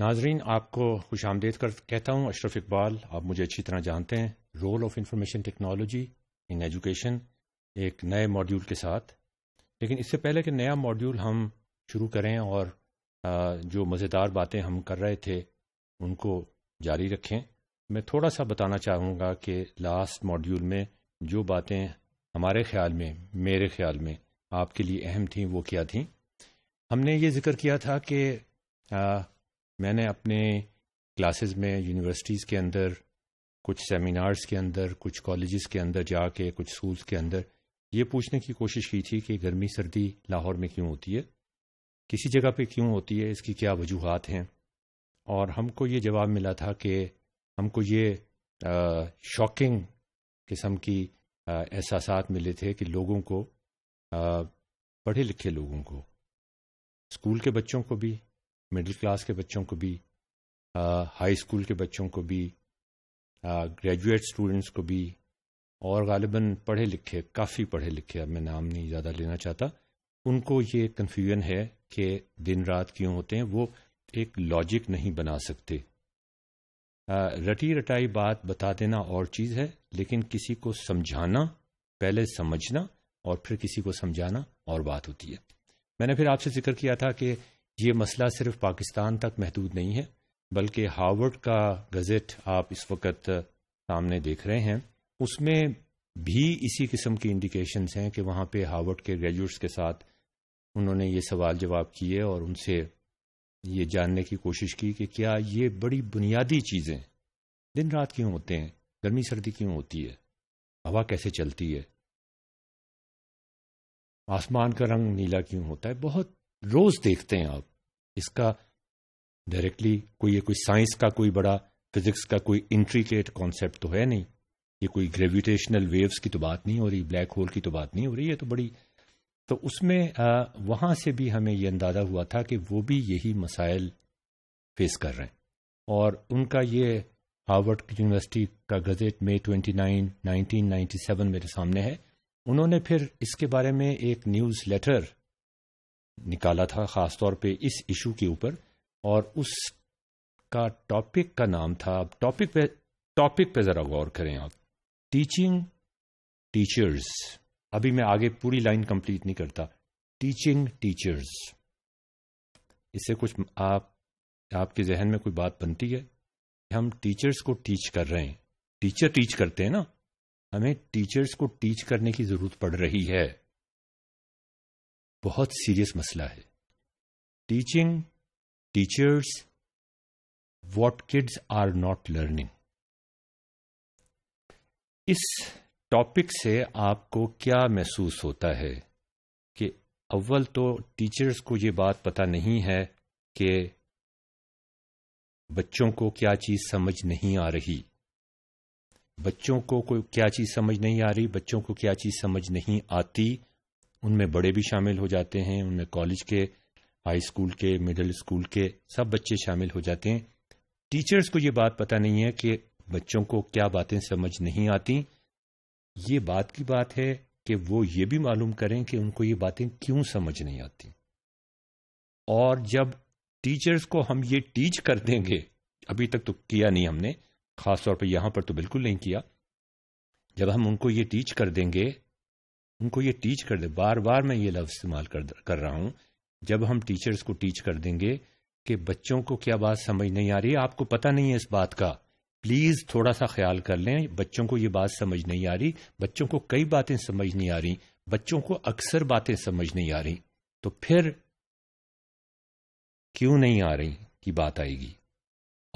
नाजरीन आपको खुश आमदेद कर कहता हूँ अशरफ इकबाल आप मुझे अच्छी तरह जानते हैं role of information technology in education एक नए मॉड्यूल के साथ लेकिन इससे पहले कि नया मॉड्यूल हम शुरू करें और जो मज़ेदार बातें हम कर रहे थे उनको जारी रखें मैं थोड़ा सा बताना चाहूँगा कि लास्ट मॉड्यूल में जो बातें हमारे ख्याल में मेरे ख्याल में आपके लिए अहम थी वो क्या थी हमने ये जिक्र किया था कि मैंने अपने क्लासेस में यूनिवर्सिटीज़ के अंदर कुछ सेमिनार्स के अंदर कुछ कॉलेजेस के अंदर जाके कुछ स्कूल्स के अंदर ये पूछने की कोशिश की थी कि गर्मी सर्दी लाहौर में क्यों होती है किसी जगह पे क्यों होती है इसकी क्या वजूहत हैं और हमको ये जवाब मिला था कि हमको ये शॉकिंग किस्म की एहसास मिले थे कि लोगों को आ, पढ़े लिखे लोगों को स्कूल के बच्चों को भी मिडिल क्लास के बच्चों को भी हाई स्कूल के बच्चों को भी ग्रेजुएट स्टूडेंट्स को भी और गालिबा पढ़े लिखे काफ़ी पढ़े लिखे अब मैं नाम नहीं ज़्यादा लेना चाहता उनको ये कन्फ्यूजन है कि दिन रात क्यों होते हैं वो एक लॉजिक नहीं बना सकते रटी रटाई बात बता देना और चीज़ है लेकिन किसी को समझाना पहले समझना और फिर किसी को समझाना और बात होती है मैंने फिर आपसे जिक्र किया था कि ये मसला सिर्फ पाकिस्तान तक महदूद नहीं है बल्कि हार्वर्ड का गज़ट आप इस वक्त सामने देख रहे हैं उसमें भी इसी किस्म की इंडिकेशन हैं कि वहां पे हार्वर्ड के ग्रेजुएट्स के साथ उन्होंने ये सवाल जवाब किए और उनसे ये जानने की कोशिश की कि क्या ये बड़ी बुनियादी चीज़ें दिन रात क्यों होते हैं गर्मी सर्दी क्यों होती है हवा कैसे चलती है आसमान का रंग नीला क्यों होता है बहुत रोज देखते हैं आप इसका डायरेक्टली कोई ये कोई साइंस का कोई बड़ा फिजिक्स का कोई इंट्रीकेट कॉन्सेप्ट तो है नहीं ये कोई ग्रेविटेशनल वेव्स की तो बात नहीं हो रही ब्लैक होल की तो बात नहीं हो रही है तो बड़ी तो उसमें आ, वहां से भी हमें यह अंदाजा हुआ था कि वो भी यही मसाइल फेस कर रहे हैं और उनका ये हार्वर्ड यूनिवर्सिटी का गजेट मे 29 1997 मेरे सामने है उन्होंने फिर इसके बारे में एक न्यूज़ लेटर निकाला था खासतौर पे इस इशू के ऊपर और उसका टॉपिक का नाम था टॉपिक पे टॉपिक पे जरा गौर करें आप टीचिंग टीचर्स अभी मैं आगे पूरी लाइन कंप्लीट नहीं करता टीचिंग टीचर्स इससे कुछ आप आपके जहन में कोई बात बनती है हम टीचर्स को टीच कर रहे हैं टीचर टीच करते हैं ना हमें टीचर्स को टीच करने की जरूरत पड़ रही है बहुत सीरियस मसला है teaching teachers what kids are not learning इस टॉपिक से आपको क्या महसूस होता है कि अव्वल तो टीचर्स को ये बात पता नहीं है कि बच्चों को क्या चीज समझ नहीं आ रही बच्चों को कोई क्या चीज समझ नहीं आ रही बच्चों को क्या चीज समझ नहीं आती उनमें बड़े भी शामिल हो जाते हैं उनमें कॉलेज के हाई स्कूल के मिडिल स्कूल के सब बच्चे शामिल हो जाते हैं टीचर्स को ये बात पता नहीं है कि बच्चों को क्या बातें समझ नहीं आती ये बात की बात है कि वो ये भी मालूम करें कि उनको ये बातें क्यों समझ नहीं आती और जब टीचर्स को हम ये टीच कर देंगे अभी तक तो किया नहीं हमने खासतौर पर यहां पर तो बिल्कुल नहीं किया जब हम उनको ये टीच कर देंगे उनको ये टीच कर दे बार बार मैं ये लफ्ज इस्तेमाल कर कर रहा हूं जब हम टीचर्स को टीच कर देंगे कि बच्चों को क्या बात समझ नहीं आ रही आपको पता नहीं है इस बात का प्लीज थोड़ा सा ख्याल कर लें बच्चों को ये बात समझ नहीं आ रही बच्चों को कई बातें समझ नहीं आ रही बच्चों को अक्सर बातें समझ नहीं आ रही तो फिर क्यों नहीं आ रही की बात आएगी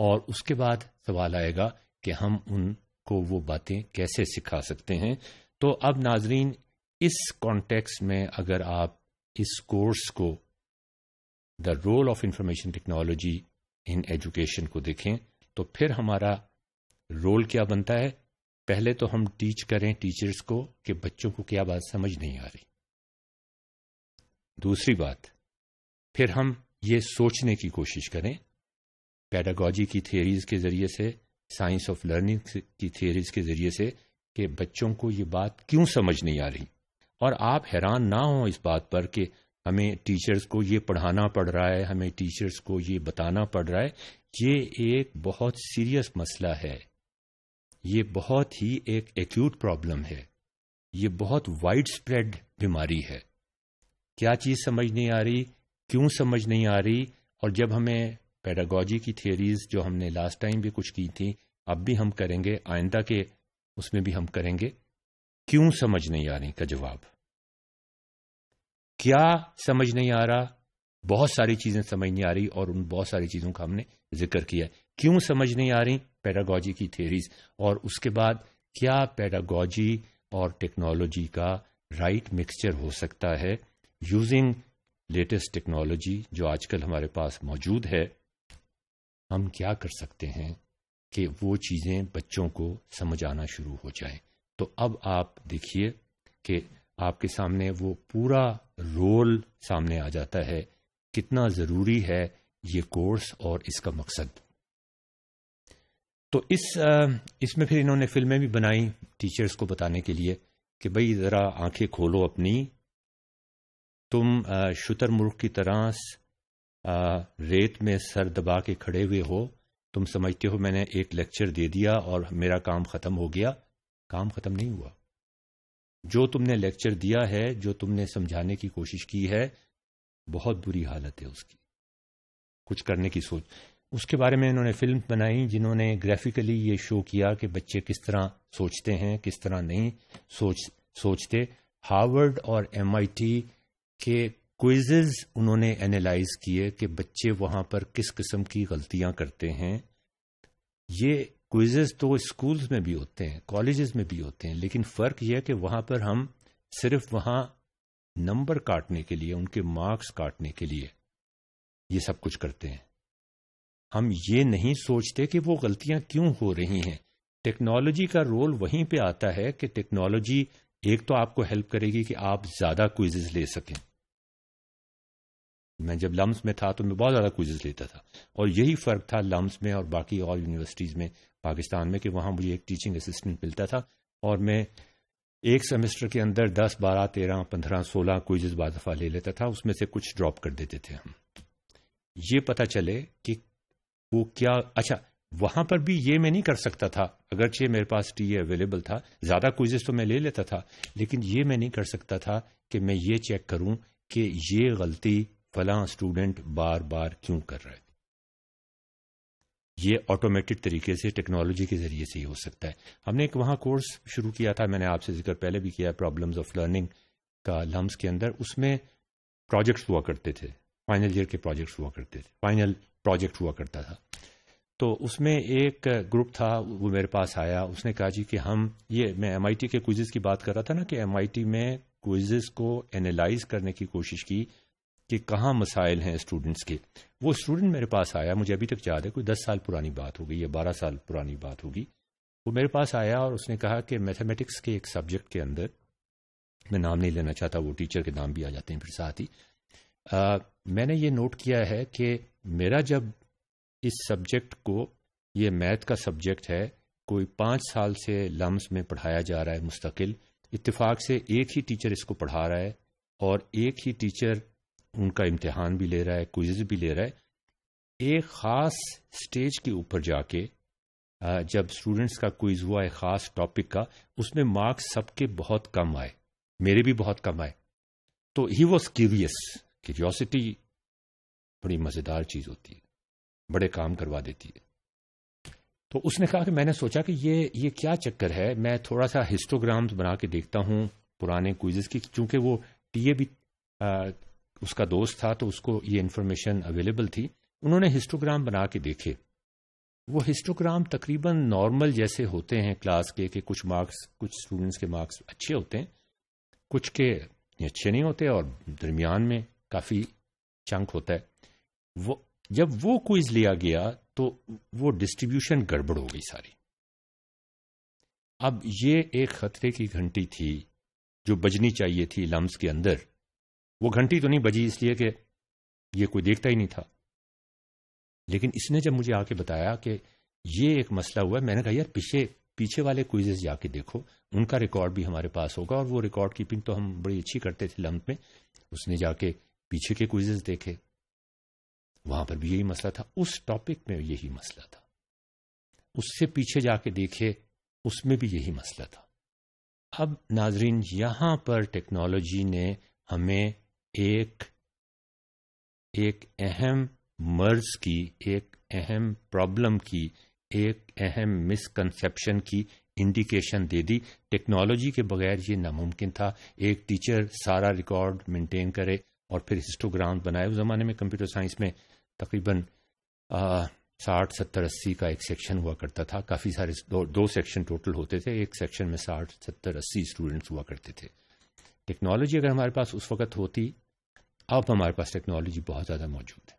और उसके बाद सवाल आएगा कि हम उनको वो बातें कैसे सिखा सकते हैं तो अब नाजरीन इस कॉन्टेक्स्ट में अगर आप इस कोर्स को the role of information technology in education को देखें तो फिर हमारा रोल क्या बनता है पहले तो हम टीच करें टीचर्स को कि बच्चों को क्या बात समझ नहीं आ रही दूसरी बात फिर हम ये सोचने की कोशिश करें पैडागॉजी की थियोरीज के जरिए से साइंस ऑफ लर्निंग की थियोरीज के जरिए से कि बच्चों को ये बात क्यों समझ नहीं आ रही और आप हैरान ना हो इस बात पर कि हमें टीचर्स को ये पढ़ाना पड़ रहा है हमें टीचर्स को ये बताना पड़ रहा है ये एक बहुत सीरियस मसला है ये बहुत ही एक एक्यूट प्रॉब्लम है ये बहुत वाइड स्प्रेड बीमारी है क्या चीज़ समझ नहीं आ रही क्यों समझ नहीं आ रही और जब हमें पैडागोजी की थियोरीज जो हमने लास्ट टाइम भी कुछ की थी अब भी हम करेंगे आइंदा के उसमें भी हम करेंगे क्यों समझ नहीं आ रही का जवाब क्या समझ नहीं आ रहा बहुत सारी चीजें समझ नहीं आ रही और उन बहुत सारी चीजों का हमने जिक्र किया क्यों समझ नहीं आ रही पैडागॉजी की थेरीज और उसके बाद क्या पैडागॉजी और टेक्नोलॉजी का राइट मिक्सचर हो सकता है यूजिंग लेटेस्ट टेक्नोलॉजी जो आजकल हमारे पास मौजूद है हम क्या कर सकते हैं कि वो चीज़ें बच्चों को समझ आना शुरू हो जाए तो अब आप देखिए कि आपके सामने वो पूरा रोल सामने आ जाता है कितना जरूरी है ये कोर्स और इसका मकसद तो इस इसमें फिर इन्होंने फिल्में भी बनाई टीचर्स को बताने के लिए कि भाई ज़रा आंखें खोलो अपनी तुम शुतरमुर्ग की तरह रेत में सर दबा के खड़े हुए हो तुम समझते हो मैंने एक लेक्चर दे दिया और मेरा काम ख़त्म हो गया काम खत्म नहीं हुआ जो तुमने लेक्चर दिया है जो तुमने समझाने की कोशिश की है बहुत बुरी हालत है उसकी कुछ करने की सोच उसके बारे में इन्होंने फिल्म बनाई जिन्होंने ग्राफिकली ये शो किया कि बच्चे किस तरह सोचते हैं किस तरह नहीं सोच सोचते हार्वर्ड और एम के क्विजेज उन्होंने एनालाइज किए कि बच्चे वहां पर किस किस्म की गलतियां करते हैं ये क्विजेज तो स्कूल्स में भी होते हैं कॉलेजेस में भी होते हैं लेकिन फर्क यह है कि वहां पर हम सिर्फ वहां नंबर काटने के लिए उनके मार्क्स काटने के लिए ये सब कुछ करते हैं हम ये नहीं सोचते कि वो गलतियां क्यों हो रही हैं टेक्नोलॉजी का रोल वहीं पे आता है कि टेक्नोलॉजी एक तो आपको हेल्प करेगी कि आप ज्यादा क्विजेज ले सकें मैं जब लम्स में था तो मैं बहुत ज्यादा क्विजेज लेता था और यही फर्क था लम्स में और बाकी और यूनिवर्सिटीज में पाकिस्तान में कि वहाँ मुझे एक टीचिंग असिस्टेंट मिलता था और मैं एक सेमेस्टर के अंदर दस बारह तेरह पंद्रह सोलह क्विजेज बाजफा ले लेता था उसमें से कुछ ड्रॉप कर देते थे हम ये पता चले कि वो क्या अच्छा वहां पर भी ये मैं नहीं कर सकता था अगरचे मेरे पास टी अवेलेबल था ज्यादा क्विजेस तो मैं ले लेता था लेकिन ये मैं नहीं कर सकता था कि मैं ये चेक करूं कि ये गलती फला स्टूडेंट बार बार क्यों कर रहा है ये ऑटोमेटेड तरीके से टेक्नोलॉजी के जरिए से ही हो सकता है हमने एक वहाँ कोर्स शुरू किया था मैंने आपसे जिक्र पहले भी किया प्रॉब्लम्स ऑफ लर्निंग का लम्स के अंदर उसमें प्रोजेक्ट्स हुआ करते थे फाइनल ईयर के प्रोजेक्ट्स हुआ करते थे फाइनल प्रोजेक्ट हुआ करता था तो उसमें एक ग्रुप था वो मेरे पास आया उसने कहा जी कि हम ये मैं एम के क्विजेज की बात कर रहा था ना कि एम में क्विजेज को एनालाइज करने की कोशिश की कि कहाँ मसाइल हैं स्टूडेंट्स के वो स्टूडेंट मेरे पास आया मुझे अभी तक याद है कोई दस साल पुरानी बात हो गई या बारह साल पुरानी बात होगी वो मेरे पास आया और उसने कहा कि मैथमेटिक्स के एक सब्जेक्ट के अंदर मैं नाम नहीं लेना चाहता वो टीचर के नाम भी आ जाते हैं फिर साथ ही आ, मैंने ये नोट किया है कि मेरा जब इस सब्जेक्ट को ये मैथ का सब्जेक्ट है कोई पाँच साल से लम्स में पढ़ाया जा रहा है मुस्तकिल इतफाक से एक ही टीचर इसको पढ़ा रहा है और एक ही टीचर उनका इम्तिहान भी ले रहा है क्विज भी ले रहा है एक ख़ास स्टेज के ऊपर जाके जब स्टूडेंट्स का क्विज हुआ है ख़ास टॉपिक का उसमें मार्क्स सबके बहुत कम आए मेरे भी बहुत कम आए तो ही वॉज क्यूरियस क्यूरियोसिटी बड़ी मज़ेदार चीज़ होती है बड़े काम करवा देती है तो उसने कहा कि मैंने सोचा कि ये ये क्या चक्कर है मैं थोड़ा सा हिस्टोग्राम्स बना के देखता हूं पुराने क्विजेस की क्योंकि वो टीए भी उसका दोस्त था तो उसको ये इन्फॉर्मेशन अवेलेबल थी उन्होंने हिस्टोग्राम बना के देखे वो हिस्टोग्राम तकरीबन नॉर्मल जैसे होते हैं क्लास के कि कुछ मार्क्स कुछ स्टूडेंट्स के मार्क्स अच्छे होते हैं कुछ के अच्छे नहीं होते और दरमियान में काफ़ी चंक होता है वो जब वो क्विज लिया गया तो वो डिस्ट्रीब्यूशन गड़बड़ हो गई सारी अब ये एक खतरे की घंटी थी जो बजनी चाहिए थी लम्स के अंदर वो घंटी तो नहीं बजी इसलिए कि ये कोई देखता ही नहीं था लेकिन इसने जब मुझे आके बताया कि ये एक मसला हुआ मैंने कहा यार पीछे पीछे वाले क्विजेस जाके देखो उनका रिकॉर्ड भी हमारे पास होगा और वो रिकॉर्ड कीपिंग तो हम बड़ी अच्छी करते थे लम्ब में उसने जाके पीछे के क्विजेस देखे वहां पर भी यही मसला था उस टॉपिक में यही मसला था उससे पीछे जाके देखे उसमें भी यही मसला था अब नाजरीन यहां पर टेक्नोलॉजी ने हमें एक एक अहम मर्ज की एक अहम प्रॉब्लम की एक अहम मिसकंसेप्शन की इंडिकेशन दे दी टेक्नोलॉजी के बगैर ये नामुमकिन था एक टीचर सारा रिकॉर्ड मेंटेन करे और फिर हिस्टोग्राम बनाए उस जमाने में कंप्यूटर साइंस में तकरीबन साठ सत्तर अस्सी का एक सेक्शन हुआ करता था काफी सारे दो, दो सेक्शन टोटल होते थे एक सेक्शन में साठ सत्तर अस्सी स्टूडेंट्स हुआ करते थे टेक्नोलॉजी अगर हमारे पास उस वक्त होती अब हमारे पास टेक्नोलॉजी बहुत ज़्यादा मौजूद है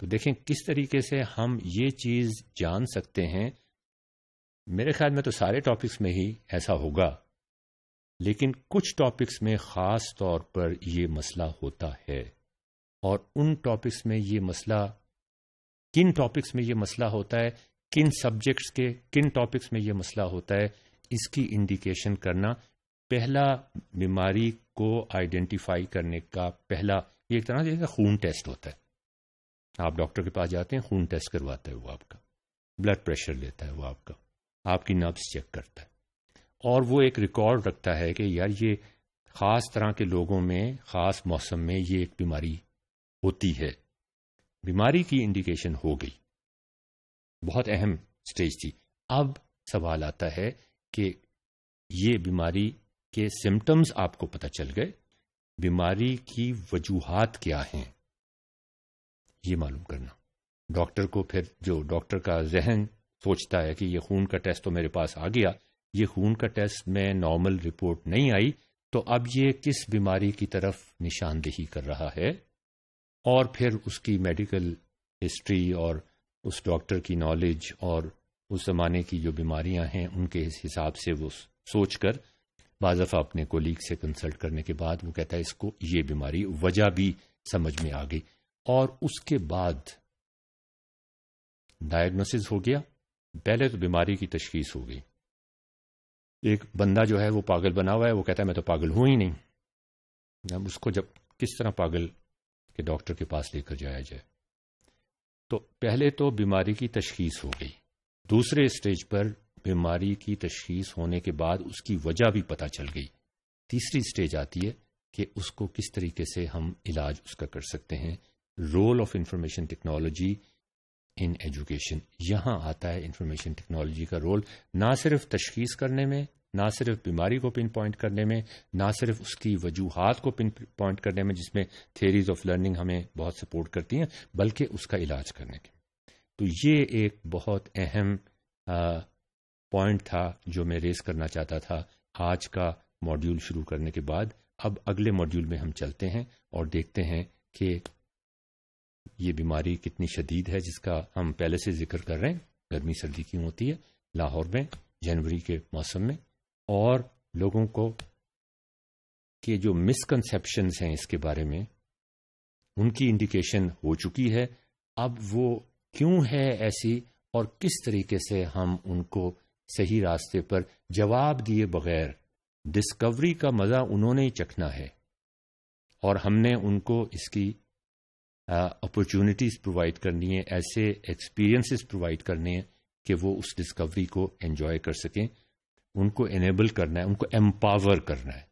तो देखें किस तरीके से हम ये चीज़ जान सकते हैं मेरे ख्याल में तो सारे टॉपिक्स में ही ऐसा होगा लेकिन कुछ टॉपिक्स में ख़ास तौर पर यह मसला होता है और उन टॉपिक्स में ये मसला किन टॉपिक्स में ये मसला होता है किन सब्जेक्ट्स के किन टॉपिक्स में ये मसला होता है इसकी इंडिकेशन करना पहला बीमारी को आइडेंटिफाई करने का पहला एक तरह से खून टेस्ट होता है आप डॉक्टर के पास जाते हैं खून टेस्ट करवाता है वो आपका ब्लड प्रेशर लेता है वो आपका आपकी नब्स चेक करता है और वो एक रिकॉर्ड रखता है कि यार ये ख़ास तरह के लोगों में ख़ास मौसम में ये एक बीमारी होती है बीमारी की इंडिकेशन हो गई बहुत अहम स्टेज थी अब सवाल आता है कि ये बीमारी के सिम्टम्स आपको पता चल गए बीमारी की वजूहत क्या हैं ये मालूम करना डॉक्टर को फिर जो डॉक्टर का जहन सोचता है कि ये खून का टेस्ट तो मेरे पास आ गया ये खून का टेस्ट में नॉर्मल रिपोर्ट नहीं आई तो अब ये किस बीमारी की तरफ निशानदेही कर रहा है और फिर उसकी मेडिकल हिस्ट्री और उस डॉक्टर की नॉलेज और उस जमाने की जो बीमारियां हैं उनके हिसाब से वो सोचकर बाजफा अपने कोलीग से कंसल्ट करने के बाद वो कहता है इसको ये बीमारी वजह भी समझ में आ गई और उसके बाद डायग्नोसिस हो गया पहले तो बीमारी की तशखीस हो गई एक बंदा जो है वो पागल बना हुआ है वो कहता है मैं तो पागल हूं ही नहीं हम उसको जब किस तरह पागल के डॉक्टर के पास लेकर जाया जाए तो पहले तो बीमारी की तशखीस हो गई दूसरे स्टेज पर बीमारी की तशखीस होने के बाद उसकी वजह भी पता चल गई तीसरी स्टेज आती है कि उसको किस तरीके से हम इलाज उसका कर सकते हैं role of information technology in education यहां आता है इंफॉर्मेशन टेक्नोलॉजी का रोल ना सिर्फ तशखीस करने में ना सिर्फ बीमारी को पिन पॉइंट करने में ना सिर्फ उसकी वजूहत को पिन पॉइंट करने में जिसमें थेरीज ऑफ लर्निंग हमें बहुत सपोर्ट करती हैं बल्कि उसका इलाज करने के तो ये एक बहुत अहम पॉइंट था जो मैं रेस करना चाहता था आज का मॉड्यूल शुरू करने के बाद अब अगले मॉड्यूल में हम चलते हैं और देखते हैं कि ये बीमारी कितनी शदीद है जिसका हम पहले से जिक्र कर रहे हैं गर्मी सर्दी क्यों होती है लाहौर में जनवरी के मौसम में और लोगों को के जो मिसकनसेप्शन हैं इसके बारे में उनकी इंडिकेशन हो चुकी है अब वो क्यों है ऐसी और किस तरीके से हम उनको सही रास्ते पर जवाब दिए बगैर डिस्कवरी का मजा उन्होंने ही चखना है और हमने उनको इसकी अपॉर्चुनिटीज प्रोवाइड करनी है ऐसे एक्सपीरियंसेस प्रोवाइड करने हैं कि वो उस डिस्कवरी को एंजॉय कर सकें उनको एनेबल करना है उनको एम्पावर करना है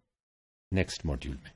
नेक्स्ट मॉड्यूल में